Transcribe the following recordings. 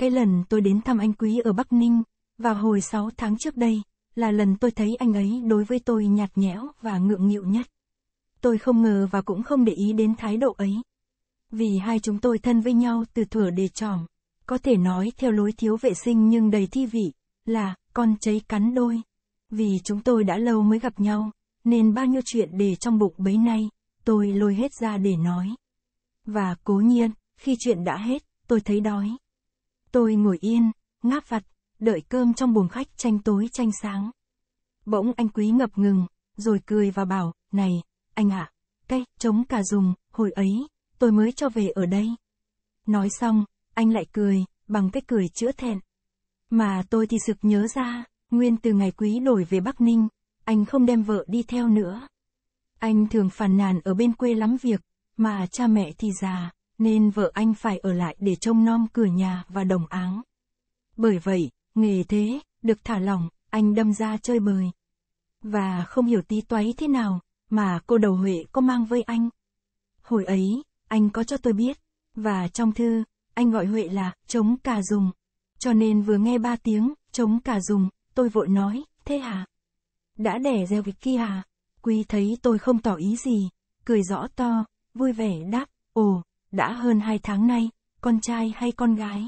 Cái lần tôi đến thăm anh Quý ở Bắc Ninh, vào hồi 6 tháng trước đây, là lần tôi thấy anh ấy đối với tôi nhạt nhẽo và ngượng nghịu nhất. Tôi không ngờ và cũng không để ý đến thái độ ấy. Vì hai chúng tôi thân với nhau từ thuở đề tròm, có thể nói theo lối thiếu vệ sinh nhưng đầy thi vị, là con cháy cắn đôi. Vì chúng tôi đã lâu mới gặp nhau, nên bao nhiêu chuyện để trong bụng bấy nay, tôi lôi hết ra để nói. Và cố nhiên, khi chuyện đã hết, tôi thấy đói. Tôi ngồi yên, ngáp vặt, đợi cơm trong buồng khách tranh tối tranh sáng. Bỗng anh quý ngập ngừng, rồi cười và bảo, này, anh ạ, à, cái, chống cà dùng, hồi ấy, tôi mới cho về ở đây. Nói xong, anh lại cười, bằng cái cười chữa thẹn. Mà tôi thì sực nhớ ra, nguyên từ ngày quý đổi về Bắc Ninh, anh không đem vợ đi theo nữa. Anh thường phàn nàn ở bên quê lắm việc, mà cha mẹ thì già, nên vợ anh phải ở lại để trông nom cửa nhà và đồng áng. Bởi vậy, nghề thế, được thả lỏng, anh đâm ra chơi bời. Và không hiểu tí toáy thế nào, mà cô đầu Huệ có mang với anh. Hồi ấy, anh có cho tôi biết, và trong thư, anh gọi Huệ là chống cà dùng. Cho nên vừa nghe ba tiếng, chống cà dùng, tôi vội nói, thế hả? Đã đẻ gieo việc kia hả? Quy thấy tôi không tỏ ý gì, cười rõ to, vui vẻ đáp, ồ, đã hơn hai tháng nay, con trai hay con gái?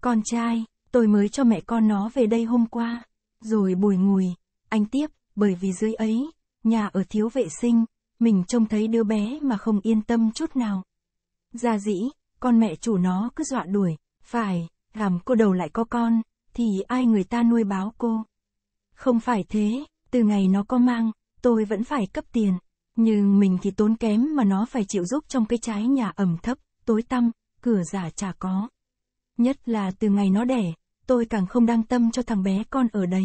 Con trai, tôi mới cho mẹ con nó về đây hôm qua. Rồi bùi ngùi, anh tiếp, bởi vì dưới ấy, nhà ở thiếu vệ sinh, mình trông thấy đứa bé mà không yên tâm chút nào. Gia dĩ, con mẹ chủ nó cứ dọa đuổi, phải, làm cô đầu lại có con, thì ai người ta nuôi báo cô. Không phải thế, từ ngày nó có mang, tôi vẫn phải cấp tiền. Nhưng mình thì tốn kém mà nó phải chịu giúp trong cái trái nhà ẩm thấp, tối tăm, cửa giả chả có. Nhất là từ ngày nó đẻ, tôi càng không đăng tâm cho thằng bé con ở đấy.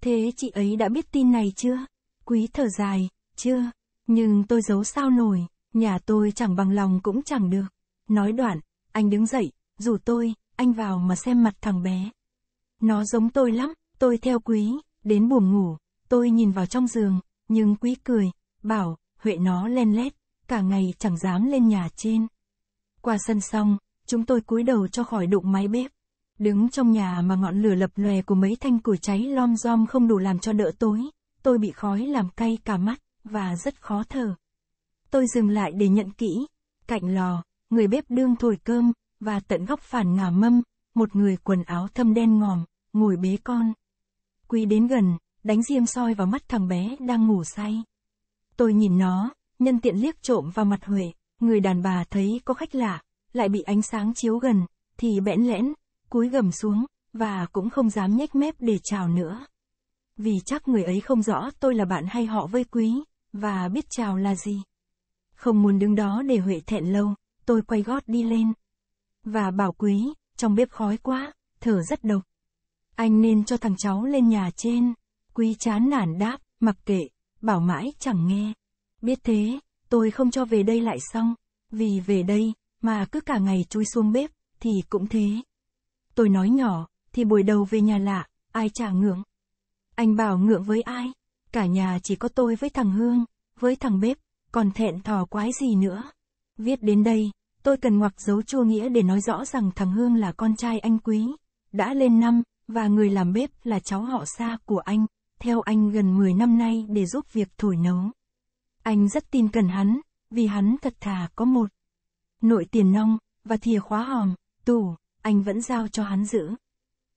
Thế chị ấy đã biết tin này chưa? Quý thở dài, chưa? Nhưng tôi giấu sao nổi, nhà tôi chẳng bằng lòng cũng chẳng được. Nói đoạn, anh đứng dậy, dù tôi, anh vào mà xem mặt thằng bé. Nó giống tôi lắm, tôi theo quý, đến buồng ngủ, tôi nhìn vào trong giường, nhưng quý cười, bảo, Huệ nó len lét, cả ngày chẳng dám lên nhà trên. Qua sân xong, chúng tôi cúi đầu cho khỏi đụng máy bếp. Đứng trong nhà mà ngọn lửa lập lòe của mấy thanh củi cháy lom dom không đủ làm cho đỡ tối, tôi bị khói làm cay cả mắt, và rất khó thở. Tôi dừng lại để nhận kỹ, cạnh lò, người bếp đương thổi cơm, và tận góc phản ngả mâm, một người quần áo thâm đen ngòm, ngồi bế con. Quý đến gần, đánh diêm soi vào mắt thằng bé đang ngủ say. Tôi nhìn nó, nhân tiện liếc trộm vào mặt Huệ, người đàn bà thấy có khách lạ, lại bị ánh sáng chiếu gần, thì bẽn lẽn, cúi gầm xuống, và cũng không dám nhếch mép để chào nữa. Vì chắc người ấy không rõ tôi là bạn hay họ với quý, và biết chào là gì. Không muốn đứng đó để Huệ thẹn lâu, tôi quay gót đi lên. Và bảo quý, trong bếp khói quá, thở rất độc. Anh nên cho thằng cháu lên nhà trên. Quý chán nản đáp, mặc kệ, bảo mãi chẳng nghe. Biết thế, tôi không cho về đây lại xong, vì về đây, mà cứ cả ngày chui xuống bếp, thì cũng thế. Tôi nói nhỏ, thì buổi đầu về nhà lạ, ai chả ngưỡng. Anh bảo ngưỡng với ai? Cả nhà chỉ có tôi với thằng Hương, với thằng bếp, còn thẹn thò quái gì nữa. Viết đến đây, tôi cần ngoặc dấu chua nghĩa để nói rõ rằng thằng Hương là con trai anh quý, đã lên năm, và người làm bếp là cháu họ xa của anh theo anh gần 10 năm nay để giúp việc thổi nấu. Anh rất tin cần hắn, vì hắn thật thà có một nội tiền nong, và thìa khóa hòm, tủ, anh vẫn giao cho hắn giữ.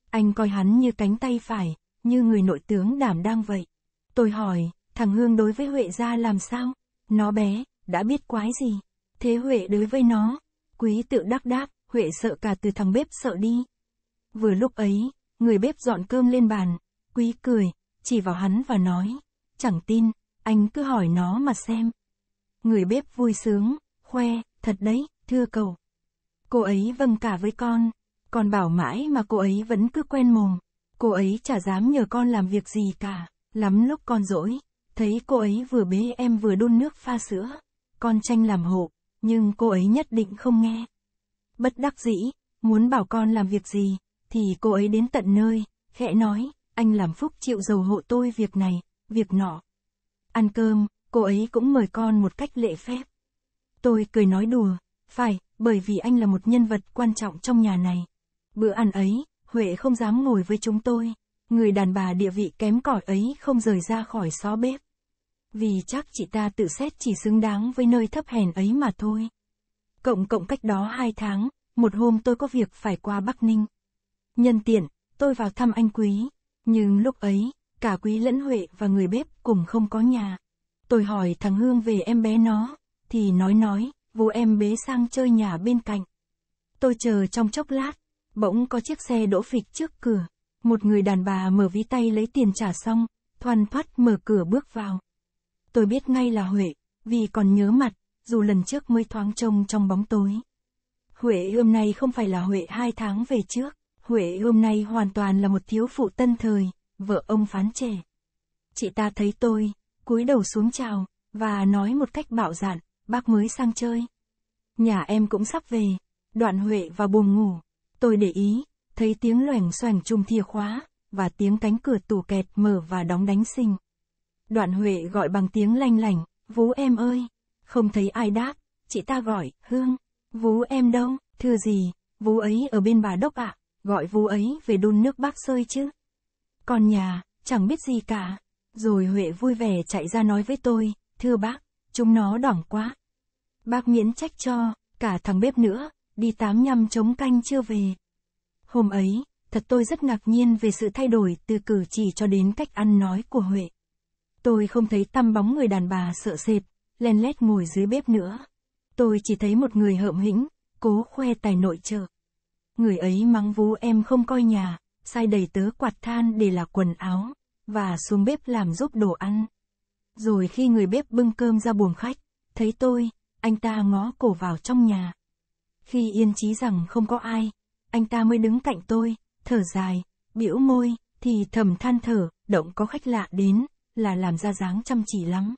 Anh coi hắn như cánh tay phải, như người nội tướng đảm đang vậy. Tôi hỏi, thằng Hương đối với Huệ ra làm sao? Nó bé, đã biết quái gì? Thế Huệ đối với nó? Quý tự đắc đáp, Huệ sợ cả từ thằng bếp sợ đi. Vừa lúc ấy, người bếp dọn cơm lên bàn, Quý cười, chỉ vào hắn và nói, chẳng tin, anh cứ hỏi nó mà xem. Người bếp vui sướng, khoe, thật đấy, thưa cậu. Cô ấy vâng cả với con, còn bảo mãi mà cô ấy vẫn cứ quen mồm. Cô ấy chả dám nhờ con làm việc gì cả, lắm lúc con dỗi, thấy cô ấy vừa bế em vừa đun nước pha sữa. Con tranh làm hộ, nhưng cô ấy nhất định không nghe. Bất đắc dĩ, muốn bảo con làm việc gì, thì cô ấy đến tận nơi, khẽ nói, anh làm phúc chịu dầu hộ tôi việc này, việc nọ. Ăn cơm, cô ấy cũng mời con một cách lễ phép. Tôi cười nói đùa, phải, bởi vì anh là một nhân vật quan trọng trong nhà này. Bữa ăn ấy, Huệ không dám ngồi với chúng tôi, người đàn bà địa vị kém cỏi ấy không rời ra khỏi xó bếp. Vì chắc chị ta tự xét chỉ xứng đáng với nơi thấp hèn ấy mà thôi. Cộng cộng cách đó hai tháng, một hôm tôi có việc phải qua Bắc Ninh. Nhân tiện, tôi vào thăm anh quý, nhưng lúc ấy, cả quý lẫn Huệ và người bếp cùng không có nhà. Tôi hỏi thằng Hương về em bé nó, thì nói nói, vô em bé sang chơi nhà bên cạnh. Tôi chờ trong chốc lát, bỗng có chiếc xe đỗ phịch trước cửa. Một người đàn bà mở ví tay lấy tiền trả xong, thoăn thoắt mở cửa bước vào. Tôi biết ngay là Huệ, vì còn nhớ mặt, dù lần trước mới thoáng trông trong bóng tối. Huệ hôm nay không phải là Huệ hai tháng về trước. Huệ hôm nay hoàn toàn là một thiếu phụ tân thời, vợ ông phán trẻ. Chị ta thấy tôi, cúi đầu xuống chào, và nói một cách bạo dạn, bác mới sang chơi. Nhà em cũng sắp về, đoạn Huệ vào buồng ngủ, tôi để ý, thấy tiếng loẻng xoẻng chung thia khóa, và tiếng cánh cửa tủ kẹt mở và đóng đánh sinh. Đoạn Huệ gọi bằng tiếng lanh lảnh, vú em ơi, không thấy ai đáp, chị ta gọi, Hương, vú em đâu, thưa gì, vú ấy ở bên bà đốc ạ. À? gọi vú ấy về đun nước bác sơi chứ. Còn nhà, chẳng biết gì cả. Rồi Huệ vui vẻ chạy ra nói với tôi, thưa bác, chúng nó đỏng quá. Bác miễn trách cho, cả thằng bếp nữa, đi tám nhăm chống canh chưa về. Hôm ấy, thật tôi rất ngạc nhiên về sự thay đổi từ cử chỉ cho đến cách ăn nói của Huệ. Tôi không thấy tăm bóng người đàn bà sợ sệt, len lét ngồi dưới bếp nữa. Tôi chỉ thấy một người hợm hĩnh, cố khoe tài nội trợ người ấy mắng vú em không coi nhà, sai đầy tớ quạt than để là quần áo, và xuống bếp làm giúp đồ ăn. Rồi khi người bếp bưng cơm ra buồng khách, thấy tôi, anh ta ngó cổ vào trong nhà. Khi yên trí rằng không có ai, anh ta mới đứng cạnh tôi, thở dài, bĩu môi, thì thầm than thở, động có khách lạ đến, là làm ra dáng chăm chỉ lắm.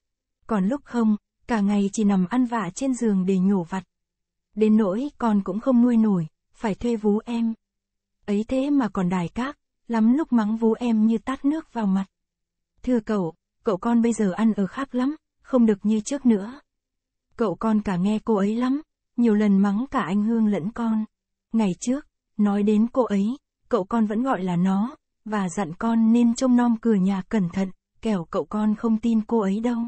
Còn lúc không, cả ngày chỉ nằm ăn vạ trên giường để nhổ vặt. Đến nỗi con cũng không nuôi nổi, phải thuê vú em. Ấy thế mà còn đài các, lắm lúc mắng vú em như tát nước vào mặt. Thưa cậu, cậu con bây giờ ăn ở khác lắm, không được như trước nữa. Cậu con cả nghe cô ấy lắm, nhiều lần mắng cả anh Hương lẫn con. Ngày trước, nói đến cô ấy, cậu con vẫn gọi là nó, và dặn con nên trông nom cửa nhà cẩn thận, kẻo cậu con không tin cô ấy đâu.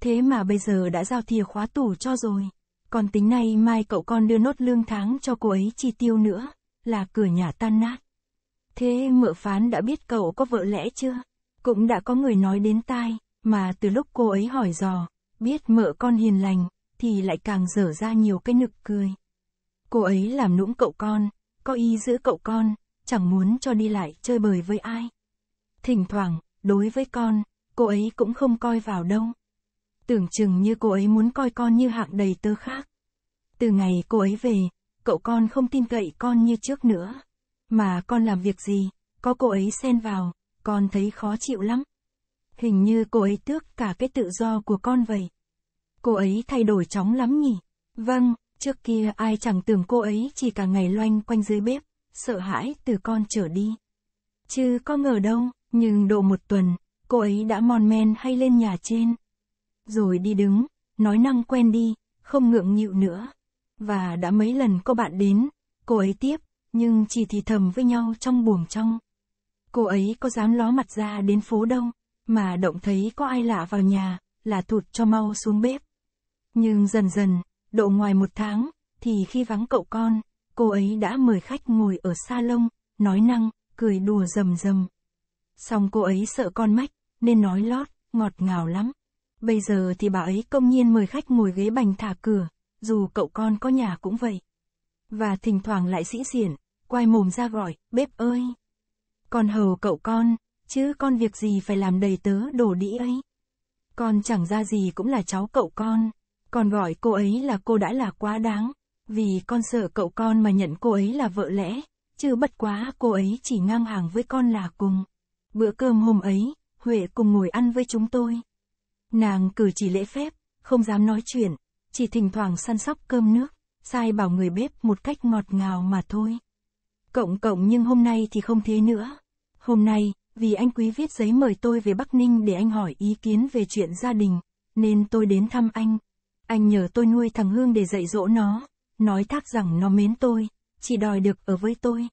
Thế mà bây giờ đã giao thìa khóa tủ cho rồi còn tính nay mai cậu con đưa nốt lương tháng cho cô ấy chi tiêu nữa, là cửa nhà tan nát. Thế mợ phán đã biết cậu có vợ lẽ chưa? Cũng đã có người nói đến tai, mà từ lúc cô ấy hỏi dò, biết mợ con hiền lành, thì lại càng dở ra nhiều cái nực cười. Cô ấy làm nũng cậu con, có ý giữ cậu con, chẳng muốn cho đi lại chơi bời với ai. Thỉnh thoảng, đối với con, cô ấy cũng không coi vào đâu. Tưởng chừng như cô ấy muốn coi con như hạng đầy tớ khác. Từ ngày cô ấy về, cậu con không tin cậy con như trước nữa. Mà con làm việc gì, có cô ấy xen vào, con thấy khó chịu lắm. Hình như cô ấy tước cả cái tự do của con vậy. Cô ấy thay đổi chóng lắm nhỉ? Vâng, trước kia ai chẳng tưởng cô ấy chỉ cả ngày loanh quanh dưới bếp, sợ hãi từ con trở đi. Chứ có ngờ đâu, nhưng độ một tuần, cô ấy đã mòn men hay lên nhà trên rồi đi đứng, nói năng quen đi, không ngượng nhịu nữa. Và đã mấy lần có bạn đến, cô ấy tiếp, nhưng chỉ thì thầm với nhau trong buồng trong. Cô ấy có dám ló mặt ra đến phố đông, mà động thấy có ai lạ vào nhà, là thụt cho mau xuống bếp. Nhưng dần dần, độ ngoài một tháng, thì khi vắng cậu con, cô ấy đã mời khách ngồi ở salon, nói năng, cười đùa rầm rầm. Xong cô ấy sợ con mách, nên nói lót, ngọt ngào lắm. Bây giờ thì bà ấy công nhiên mời khách ngồi ghế bành thả cửa, dù cậu con có nhà cũng vậy. Và thỉnh thoảng lại sĩ diện quay mồm ra gọi, bếp ơi. Con hầu cậu con, chứ con việc gì phải làm đầy tớ đổ đĩ ấy. Con chẳng ra gì cũng là cháu cậu con, còn gọi cô ấy là cô đã là quá đáng, vì con sợ cậu con mà nhận cô ấy là vợ lẽ, chứ bất quá cô ấy chỉ ngang hàng với con là cùng. Bữa cơm hôm ấy, Huệ cùng ngồi ăn với chúng tôi, Nàng cử chỉ lễ phép, không dám nói chuyện, chỉ thỉnh thoảng săn sóc cơm nước, sai bảo người bếp một cách ngọt ngào mà thôi. Cộng cộng nhưng hôm nay thì không thế nữa. Hôm nay, vì anh quý viết giấy mời tôi về Bắc Ninh để anh hỏi ý kiến về chuyện gia đình, nên tôi đến thăm anh. Anh nhờ tôi nuôi thằng Hương để dạy dỗ nó, nói thác rằng nó mến tôi, chỉ đòi được ở với tôi.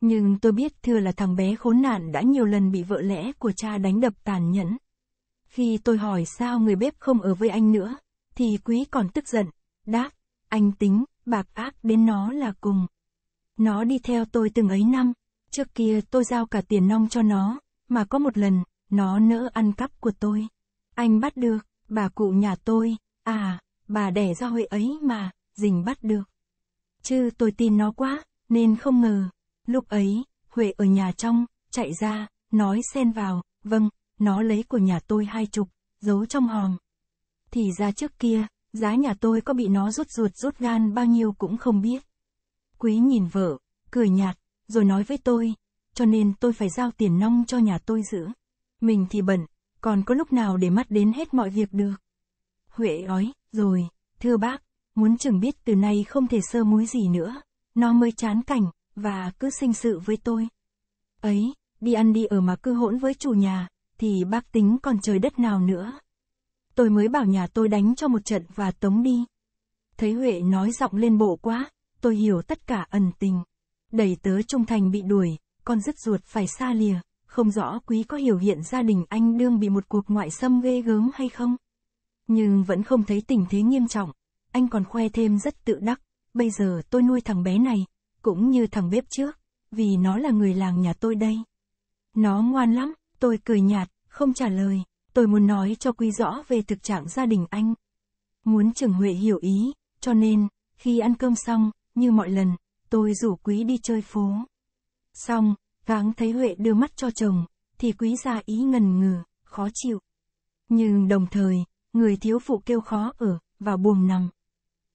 Nhưng tôi biết thưa là thằng bé khốn nạn đã nhiều lần bị vợ lẽ của cha đánh đập tàn nhẫn, khi tôi hỏi sao người bếp không ở với anh nữa, thì quý còn tức giận, đáp, anh tính, bạc ác đến nó là cùng. Nó đi theo tôi từng ấy năm, trước kia tôi giao cả tiền nong cho nó, mà có một lần, nó nỡ ăn cắp của tôi. Anh bắt được, bà cụ nhà tôi, à, bà đẻ ra Huệ ấy mà, dình bắt được. Chứ tôi tin nó quá, nên không ngờ, lúc ấy, Huệ ở nhà trong, chạy ra, nói xen vào, vâng, nó lấy của nhà tôi hai chục, giấu trong hòm. Thì ra trước kia, giá nhà tôi có bị nó rút ruột rút gan bao nhiêu cũng không biết. Quý nhìn vợ, cười nhạt, rồi nói với tôi, cho nên tôi phải giao tiền nong cho nhà tôi giữ. Mình thì bận còn có lúc nào để mắt đến hết mọi việc được. Huệ nói rồi, thưa bác, muốn chừng biết từ nay không thể sơ muối gì nữa, nó mới chán cảnh, và cứ sinh sự với tôi. Ấy, đi ăn đi ở mà cứ hỗn với chủ nhà, thì bác tính còn trời đất nào nữa. Tôi mới bảo nhà tôi đánh cho một trận và tống đi. Thấy Huệ nói giọng lên bộ quá, tôi hiểu tất cả ẩn tình. Đẩy tớ trung thành bị đuổi, con dứt ruột phải xa lìa, không rõ quý có hiểu hiện gia đình anh đương bị một cuộc ngoại xâm ghê gớm hay không. Nhưng vẫn không thấy tình thế nghiêm trọng, anh còn khoe thêm rất tự đắc, bây giờ tôi nuôi thằng bé này, cũng như thằng bếp trước, vì nó là người làng nhà tôi đây. Nó ngoan lắm, Tôi cười nhạt, không trả lời. Tôi muốn nói cho Quý rõ về thực trạng gia đình anh. Muốn Trừng Huệ hiểu ý, cho nên, khi ăn cơm xong, như mọi lần, tôi rủ Quý đi chơi phố. Xong, gắng thấy Huệ đưa mắt cho chồng, thì Quý ra ý ngần ngừ, khó chịu. Nhưng đồng thời, người thiếu phụ kêu khó ở, và buồn nằm.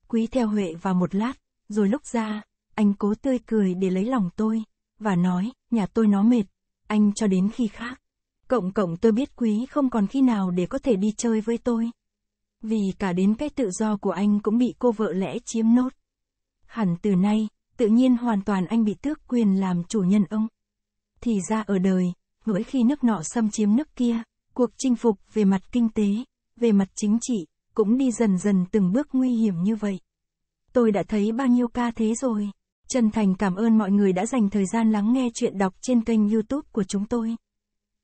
Quý theo Huệ vào một lát, rồi lúc ra, anh cố tươi cười để lấy lòng tôi, và nói, nhà tôi nó mệt, anh cho đến khi khác. Cộng cộng tôi biết quý không còn khi nào để có thể đi chơi với tôi. Vì cả đến cái tự do của anh cũng bị cô vợ lẽ chiếm nốt. Hẳn từ nay, tự nhiên hoàn toàn anh bị tước quyền làm chủ nhân ông. Thì ra ở đời, mỗi khi nước nọ xâm chiếm nước kia, cuộc chinh phục về mặt kinh tế, về mặt chính trị, cũng đi dần dần từng bước nguy hiểm như vậy. Tôi đã thấy bao nhiêu ca thế rồi. Chân thành cảm ơn mọi người đã dành thời gian lắng nghe chuyện đọc trên kênh youtube của chúng tôi.